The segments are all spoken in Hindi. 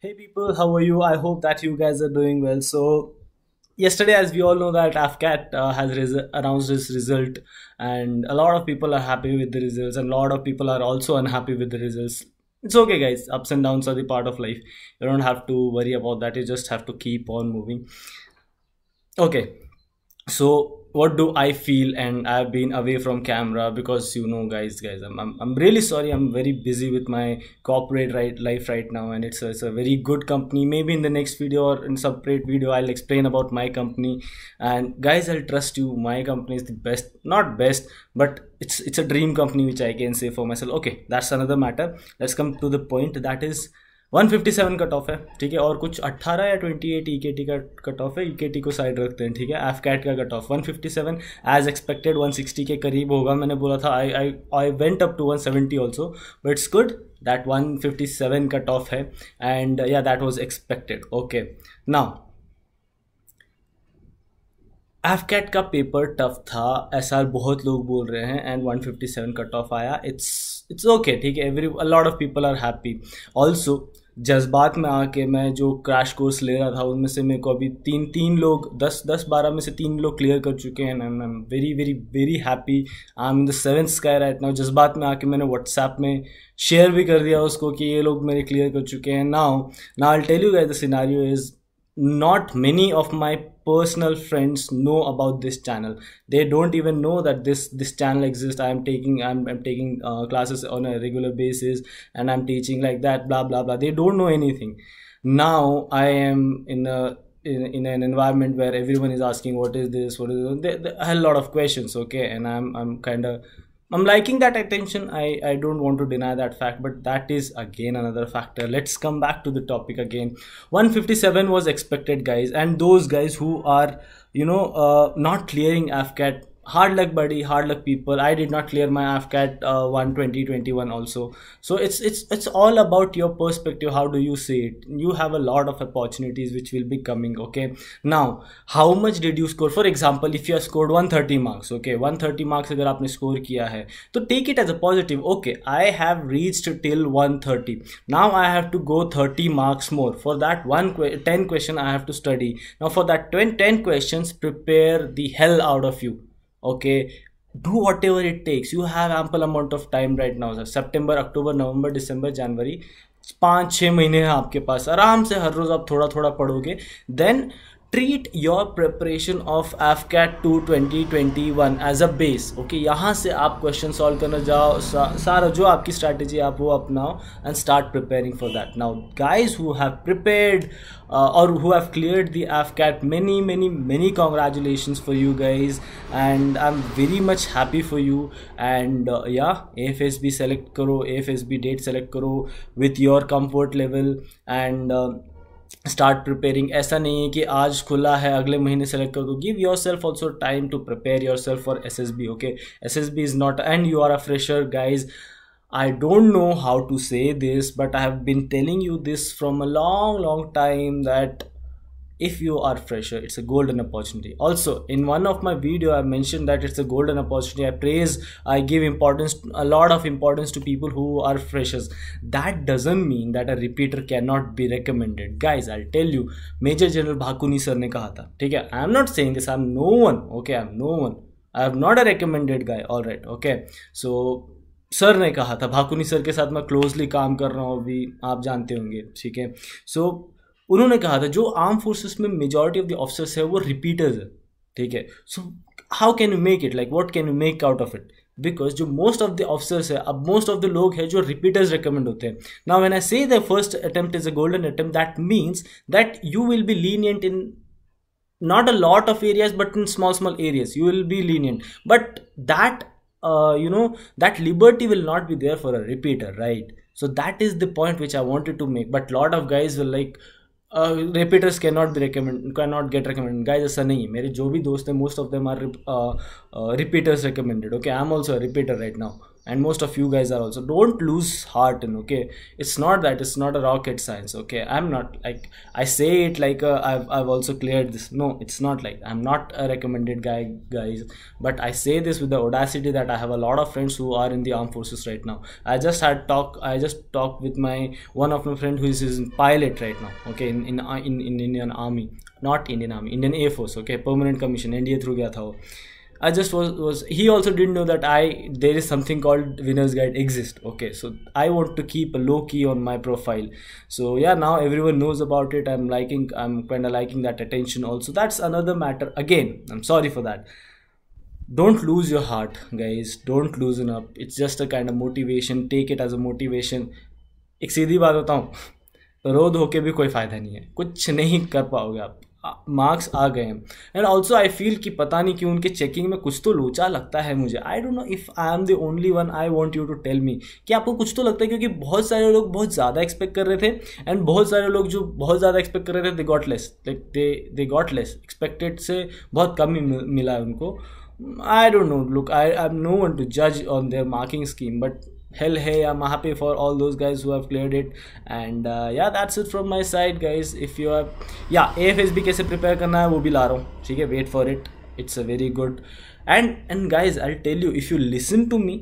hey people how are you i hope that you guys are doing well so yesterday as we all know that afcat uh, has res- announced its result and a lot of people are happy with the results and a lot of people are also unhappy with the results it's okay guys ups and downs are the part of life you don't have to worry about that you just have to keep on moving okay so what do i feel and i've been away from camera because you know guys guys I'm, I'm, I'm really sorry i'm very busy with my corporate right life right now and it's a, it's a very good company maybe in the next video or in separate video i'll explain about my company and guys i'll trust you my company is the best not best but it's it's a dream company which i can say for myself okay that's another matter let's come to the point that is one fifty seven cut off है ठीक है और कुछ अट्ठारह या ट्वेंटी एट ई के टी का कट ऑफ है ई के टी को साइड रखते हैं ठीक है एफ कैट का cut off one fifty seven as expected one sixty के करीब होगा मैंने बोला था I I I went up to one seventy also but it's good that one fifty seven cut off है and yeah that was expected okay now AFCAT का पेपर टफ था ऐसा बहुत लोग बोल रहे हैं एंड 157 कट ऑफ आया इट्स इट्स ओके ठीक है every lot of people are happy also जज्बात में आके मैं जो क्रैश कोर्स ले रहा था उनमें से मेरे को अभी तीन तीन लोग दस दस बारह में से तीन लोग क्लियर कर चुके हैं I am very very very happy I am in the seven sky right now जज्बात में आके मैंने व्हाट्सएप में शेयर भी कर दिया उसको कि ये लोग मेरे क्लियर कर चुके हैं now now I tell you guys the scenario is not many of my personal friends know about this channel they don't even know that this this channel exists i am taking i'm, I'm taking uh, classes on a regular basis and i'm teaching like that blah blah blah they don't know anything now i am in a in, in an environment where everyone is asking what is this what is this? They, they, a lot of questions okay and i'm i'm kind of I'm liking that attention. I, I don't want to deny that fact, but that is again another factor. Let's come back to the topic again. 157 was expected, guys, and those guys who are you know uh, not clearing AFCAT hard luck buddy hard luck people i did not clear my afcat uh, 120 21 also so it's it's it's all about your perspective how do you see it you have a lot of opportunities which will be coming okay now how much did you score for example if you have scored 130 marks okay 130 marks agar aapne score kiya hai so take it as a positive okay i have reached till 130 now i have to go 30 marks more for that one 10 question i have to study now for that 10 questions prepare the hell out of you okay do whatever it takes you have ample amount of time right now sir september october november december january पाँच छः महीने हैं आपके पास आराम से हर रोज़ आप थोड़ा थोड़ा पढ़ोगे then treat your preparation of AFCAT to twenty twenty one as a base okay यहाँ से आप क्वेश्चन सॉल्व करना जाओ सा, सारा जो आपकी स्ट्रैटेजी आप वो अपनाओ and start preparing for that now guys who have prepared और who have clear the AFCAT many many many congratulation for you guys and I am very much happy for you and yeah AFSB select करो AFSB date select करो with your comfort level and start preparing ऐसा नहीं है कि आज खुला है अगले महीने सेलेक्ट कर दो give your self also time to prepare your self for SSB okay SSB is not and you are a fresher guys I don't know how to say this but I have been telling you this from a long long time that if you are fresher it's a golden opportunity also in one of my video i mentioned that it's a golden opportunity i praise i give importance a lot of importance to people who are freshers that doesn't mean that a repeater cannot be recommended guys i'll tell you major general bhakuni sir ne kaha tha theek hai i am not saying this i'm no one okay i'm no one i am not a recommended guy all right okay so sir ने कहा था भाकुनी सर के साथ मैं क्लोजली काम कर रहा हूँ अभी आप जानते होंगे ठीक है सो उन्होंने कहा था जो आर्म फोर्सेस में मेजोरिटी ऑफ द ऑफिसर्स है वो रिपीटर्स है ठीक है so how can you make it like what can you make out of it because जो मोस्ट ऑफ द ऑफिसर्स है अब मोस्ट ऑफ द लोग है जो रिपीटर्स रिकमेंड होते हैं ना when I say the first attempt is a golden attempt that means that you will be lenient in not a lot of areas but in small small areas you will be lenient but that you know that liberty will not be there for a repeater right so that is the point which I wanted to make but lot of guys will like repeaters can not recommend can not gate recommend guys ऐसा नहीं है मेरे जो भी दोस्त हैं most of them are repeaters recommended okay I am also repeater right now and most of you guys are also don't lose heart in okay it's not that it's not a rocket science okay i'm not like i say it like i uh, I've, I've also cleared this no it's not like i'm not a recommended guy guys but i say this with the audacity that i have a lot of friends who are in the armed forces right now i just had talk i just talked with my one of my friend who is, in pilot right now okay in in in, in indian army not indian army indian air force okay permanent commission India through gaya tha wo. I just was was he also didn't know that I there is something called winners guide exist. Okay, so I want to keep a low key on my profile. So yeah, now everyone knows about it. I'm liking I'm kind of liking that attention also. That's another matter. Again, I'm sorry for that. Don't lose your heart, guys. Don't loosen up. It's just a kind of motivation. Take it as a motivation. एक सीधी बात बताऊँ रोध होके भी कोई फ़ायदा नहीं है कुछ नहीं कर पाओगे आप मार्क्स आ गए हैं एंड ऑल्सो आई फील कि पता नहीं कि उनके चेकिंग में कुछ तो लोचा लगता है मुझे I don't know if I am the only one I want you to tell me कि आपको कुछ तो लगता है क्योंकि बहुत सारे लोग बहुत ज़्यादा एक्सपेक्ट कर रहे थे एंड बहुत सारे लोग जो बहुत ज़्यादा एक्सपेक्ट कर रहे थे they got less like they they got less expected से बहुत कम ही मिला है उनको I don't know look I I no one to जज on their marking scheme but hell hey i'm happy for all those guys who have cleared it and uh, yeah that's it from my side guys if you have yeah afsb kaise prepare karna hai wo bhi la raha hu theek hai wait for it it's a very good and and guys i'll tell you if you listen to me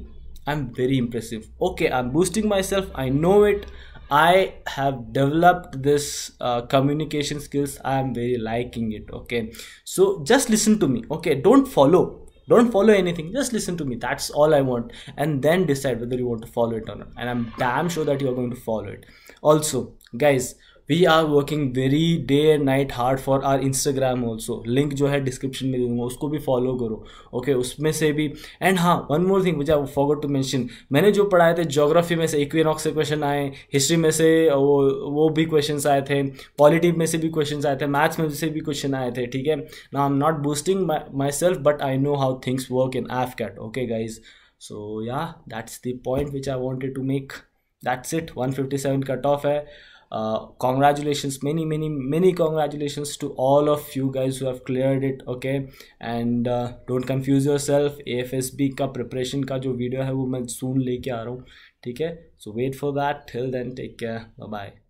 i'm very impressive okay i'm boosting myself i know it I have developed this uh, communication skills. I am very liking it. Okay. So just listen to me. Okay. Don't follow. don't follow anything just listen to me that's all i want and then decide whether you want to follow it or not and i'm damn sure that you are going to follow it also guys we are working very day and night hard for our Instagram also link जो है डिस्क्रिप्शन में दे दूंगा उसको भी फॉलो करो ओके okay, उसमें से भी एंड हाँ वन मोर थिंग मुझे फॉगट टू मैंशन मैंने जो पढ़ाए थे जोग्राफी में से इक्विनॉक्स से क्वेश्चन आए हिस्ट्री में से वो वो भी क्वेश्चन आए थे पॉलिटिक में से भी क्वेश्चन आए थे मैथ्स में से भी क्वेश्चन आए थे ठीक है ना I am not boosting my self but I know how things work in AFCAT okay guys so yeah that's the point which I wanted to make that's it one fifty seven cut off है Uh, congratulations many many many congratulations to all of you guys who have cleared it okay and uh, don't confuse yourself afsb ka preparation ka jo video hai wo main soon leke aa raha hu theek hai so wait for that till then take care bye bye